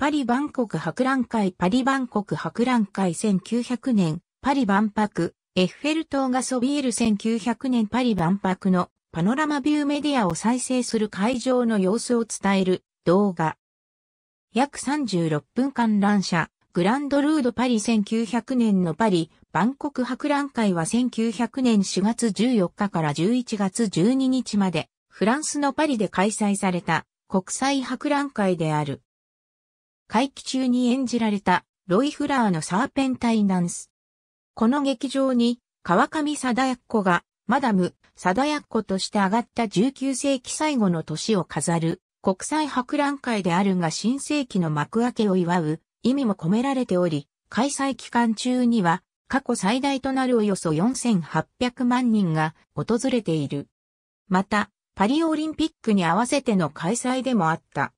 パリ万国博覧会パリ万国博覧会1900年、パリ万博、エッフェル塔がそびえる1900年パリ万博のパノラマビューメディアを再生する会場の様子を伝える動画。約36分間覧車、グランドルードパリ1900年のパリ、万国博覧会は1900年4月14日から11月12日まで、フランスのパリで開催された国際博覧会である。会期中に演じられたロイ・フラーのサーペンタイナンス。この劇場に川上貞子がマダム貞子として上がった19世紀最後の年を飾る国際博覧会であるが新世紀の幕開けを祝う意味も込められており、開催期間中には過去最大となるおよそ4800万人が訪れている。また、パリオリンピックに合わせての開催でもあった。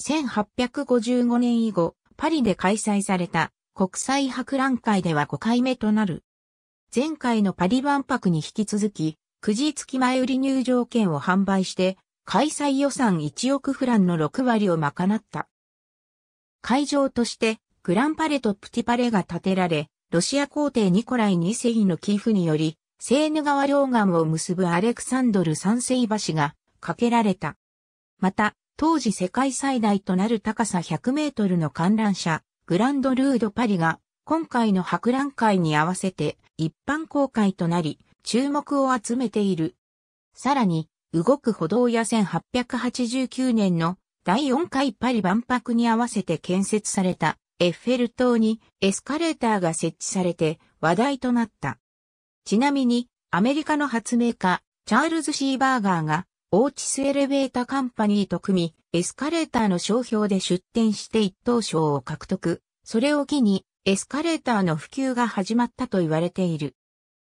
1855年以後、パリで開催された国際博覧会では5回目となる。前回のパリ万博に引き続き、9時付き前売り入場券を販売して、開催予算1億フランの6割を賄った。会場として、グランパレとプティパレが建てられ、ロシア皇帝ニコライ2世の寄付により、セーヌ川両岸を結ぶアレクサンドル3世橋が架けられた。また、当時世界最大となる高さ100メートルの観覧車、グランドルードパリが、今回の博覧会に合わせて一般公開となり、注目を集めている。さらに、動く歩道や1889年の第4回パリ万博に合わせて建設されたエッフェル塔にエスカレーターが設置されて話題となった。ちなみにアメリカの発明家チャールズ・シーバーガーがオーチスエレベータカンパニーと組み、エスカレーターの商標で出展して一等賞を獲得。それを機に、エスカレーターの普及が始まったと言われている。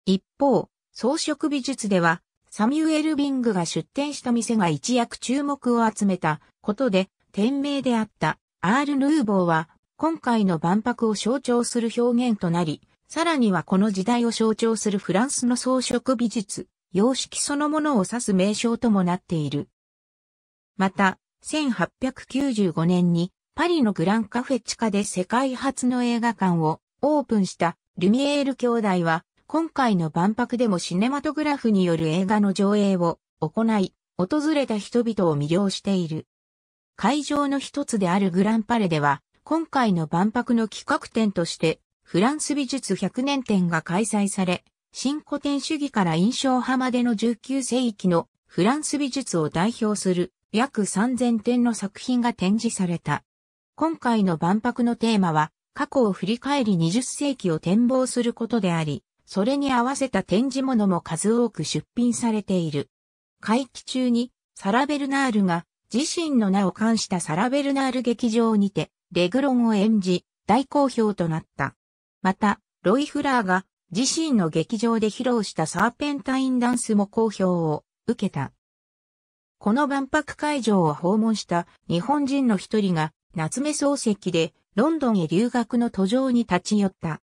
一方、装飾美術では、サミュエル・ビングが出展した店が一躍注目を集めたことで、店名であったアール・ヌーボーは、今回の万博を象徴する表現となり、さらにはこの時代を象徴するフランスの装飾美術、様式そのものを指す名称ともなっている。また、1895年にパリのグランカフェ地下で世界初の映画館をオープンしたルミエール兄弟は今回の万博でもシネマトグラフによる映画の上映を行い、訪れた人々を魅了している。会場の一つであるグランパレでは今回の万博の企画展としてフランス美術100年展が開催され、新古典主義から印象派までの19世紀のフランス美術を代表する約3000点の作品が展示された。今回の万博のテーマは、過去を振り返り20世紀を展望することであり、それに合わせた展示物も数多く出品されている。会期中に、サラベルナールが自身の名を冠したサラベルナール劇場にて、レグロンを演じ、大好評となった。また、ロイ・フラーが自身の劇場で披露したサーペンタインダンスも好評を受けた。この万博会場を訪問した日本人の一人が夏目漱石でロンドンへ留学の途上に立ち寄った。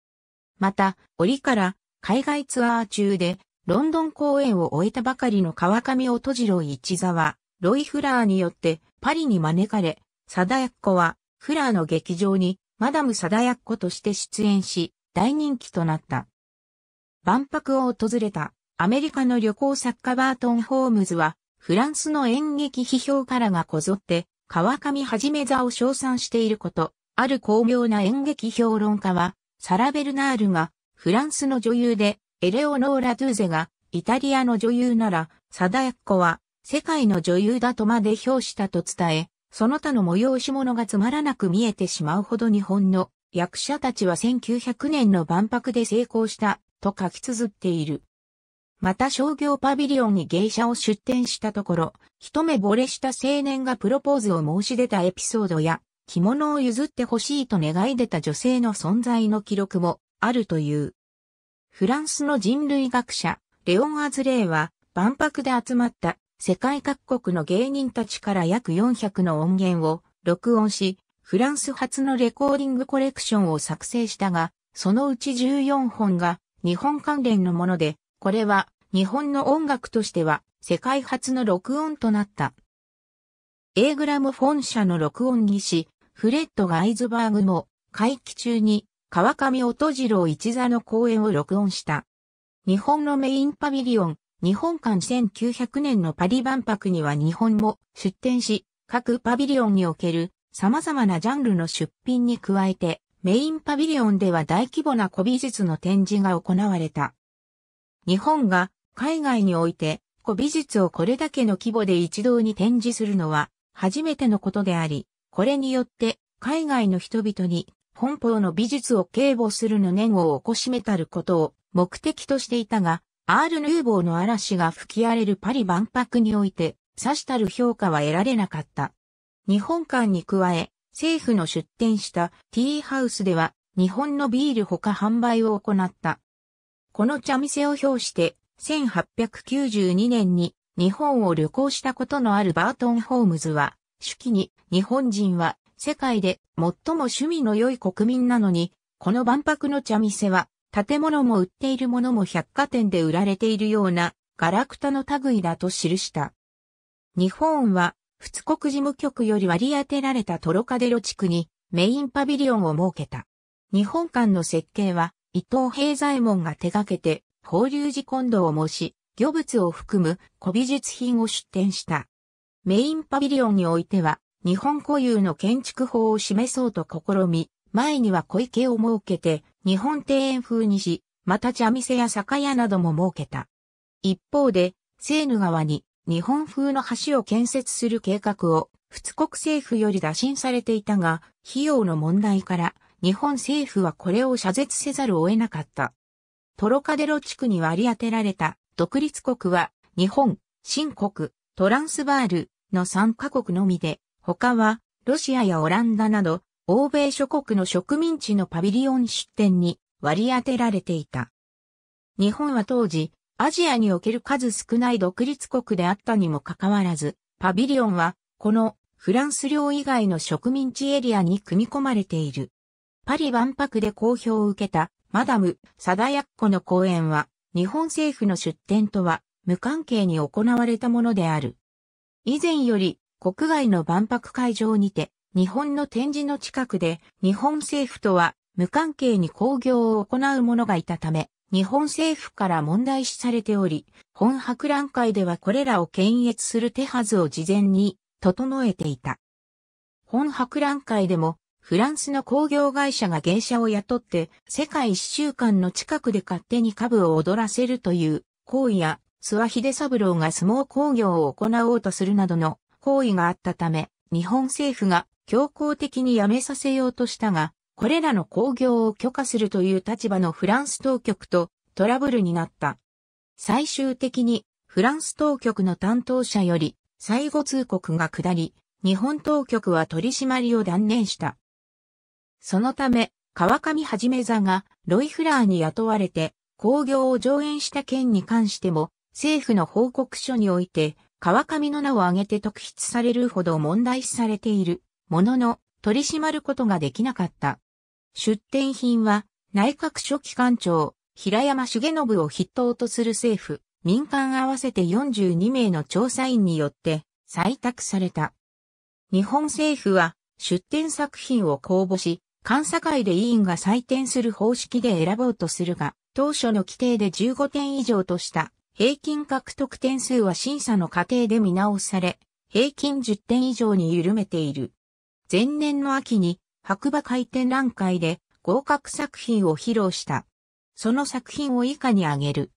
また、折から海外ツアー中でロンドン公演を終えたばかりの川上音次郎一座はロイ・フラーによってパリに招かれ、貞奴はフラーの劇場にマダム貞奴として出演し、大人気となった。万博を訪れたアメリカの旅行作家バートン・ホームズは、フランスの演劇批評家らがこぞって、川上はじめ座を称賛していること、ある巧妙な演劇評論家は、サラ・ベルナールが、フランスの女優で、エレオノーラ・ドゥーゼが、イタリアの女優なら、サダヤッコは、世界の女優だとまで評したと伝え、その他の催し物がつまらなく見えてしまうほど日本の役者たちは1900年の万博で成功したと書き綴っている。また商業パビリオンに芸者を出展したところ、一目惚れした青年がプロポーズを申し出たエピソードや、着物を譲ってほしいと願い出た女性の存在の記録もあるという。フランスの人類学者、レオン・アズレーは、万博で集まった世界各国の芸人たちから約400の音源を録音し、フランス初のレコーディングコレクションを作成したが、そのうち14本が日本関連のもので、これは日本の音楽としては世界初の録音となった。A グラムフォン社の録音技師、フレッド・ガイズバーグも会期中に川上音次郎一座の公演を録音した。日本のメインパビリオン、日本館1900年のパリ万博には日本も出展し、各パビリオンにおける様々なジャンルの出品に加えて、メインパビリオンでは大規模な古美術の展示が行われた。日本が海外において古美術をこれだけの規模で一堂に展示するのは初めてのことであり、これによって海外の人々に本邦の美術を警護するの念を起こしめたることを目的としていたが、アール・ヌーボーの嵐が吹き荒れるパリ万博において、さしたる評価は得られなかった。日本館に加え、政府の出店したティーハウスでは日本のビール他販売を行った。この茶店を表して1892年に日本を旅行したことのあるバートン・ホームズは、手記に日本人は世界で最も趣味の良い国民なのに、この万博の茶店は建物も売っているものも百貨店で売られているようなガラクタの類だと記した。日本は仏国事務局より割り当てられたトロカデロ地区にメインパビリオンを設けた。日本館の設計は伊藤平左衛門が手掛けて法隆寺近藤を申し、魚物を含む古美術品を出展した。メインパビリオンにおいては日本固有の建築法を示そうと試み、前には小池を設けて日本庭園風にし、また茶店や酒屋なども設けた。一方で、セーヌ川に日本風の橋を建設する計画を仏国政府より打診されていたが、費用の問題から日本政府はこれを謝絶せざるを得なかった。トロカデロ地区に割り当てられた独立国は日本、新国、トランスバールの3カ国のみで、他はロシアやオランダなど欧米諸国の植民地のパビリオン出展に割り当てられていた。日本は当時、アジアにおける数少ない独立国であったにもかかわらず、パビリオンは、このフランス領以外の植民地エリアに組み込まれている。パリ万博で好評を受けた、マダム・サダヤッコの講演は、日本政府の出展とは、無関係に行われたものである。以前より、国外の万博会場にて、日本の展示の近くで、日本政府とは、無関係に興行を行う者がいたため、日本政府から問題視されており、本博覧会ではこれらを検閲する手はずを事前に整えていた。本博覧会でもフランスの工業会社が芸者を雇って世界一週間の近くで勝手に株を踊らせるという行為や諏訪秀三郎が相撲工業を行おうとするなどの行為があったため、日本政府が強硬的にやめさせようとしたが、これらの工業を許可するという立場のフランス当局とトラブルになった。最終的にフランス当局の担当者より最後通告が下り、日本当局は取り締まりを断念した。そのため、川上はじめ座がロイ・フラーに雇われて工業を上演した件に関しても政府の報告書において川上の名を挙げて特筆されるほど問題視されているものの取り締まることができなかった。出展品は、内閣書記官庁、平山重信を筆頭とする政府、民間合わせて42名の調査員によって採択された。日本政府は出展作品を公募し、監査会で委員が採点する方式で選ぼうとするが、当初の規定で15点以上とした平均獲得点数は審査の過程で見直され、平均10点以上に緩めている。前年の秋に白馬回転覧会で合格作品を披露した。その作品を以下に挙げる。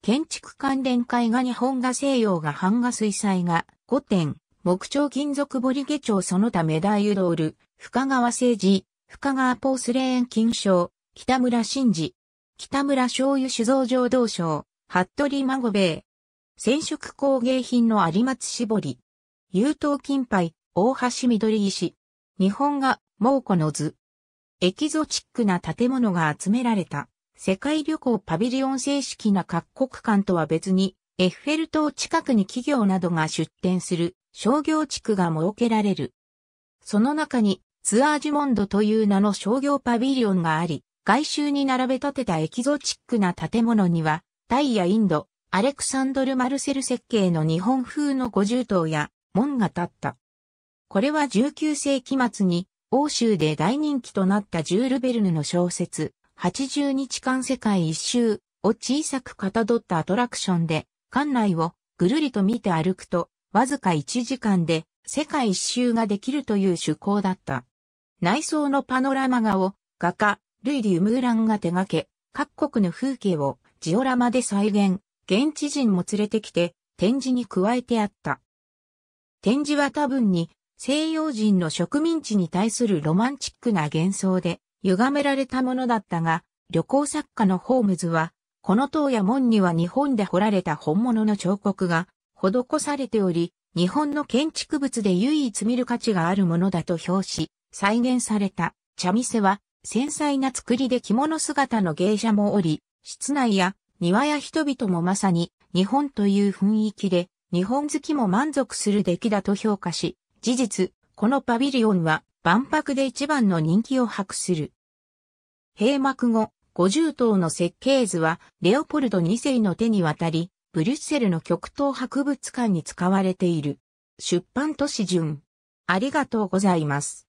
建築関連絵画日本画西洋画版画水彩画五点、木彫金属堀下町その他メダユドール、深川誠治、深川ポースレーン金賞、北村真治、北村醤油酒造醸道賞、服部孫兵衛。染色工芸品の有松絞り。優等金牌、大橋緑石。日本画、猛虎の図。エキゾチックな建物が集められた。世界旅行パビリオン正式な各国間とは別に、エッフェル塔近くに企業などが出店する商業地区が設けられる。その中にツアージュモンドという名の商業パビリオンがあり、外周に並べ立てたエキゾチックな建物には、タイやインド、アレクサンドル・マルセル設計の日本風の五重塔や門が立った。これは19世紀末に欧州で大人気となったジュール・ベルヌの小説、80日間世界一周を小さくかたどったアトラクションで、館内をぐるりと見て歩くと、わずか1時間で世界一周ができるという趣向だった。内装のパノラマ画を画家、ルイ・リュ・ムーランが手掛け、各国の風景をジオラマで再現、現地人も連れてきて展示に加えてあった。展示は多分に西洋人の植民地に対するロマンチックな幻想で歪められたものだったが、旅行作家のホームズは、この塔や門には日本で彫られた本物の彫刻が施されており、日本の建築物で唯一見る価値があるものだと評し、再現された茶店は繊細な作りで着物姿の芸者もおり、室内や庭や人々もまさに日本という雰囲気で日本好きも満足する出来だと評価し、事実、このパビリオンは万博で一番の人気を博する。閉幕後、50棟の設計図はレオポルド2世の手に渡り、ブリュッセルの極東博物館に使われている。出版都市順。ありがとうございます。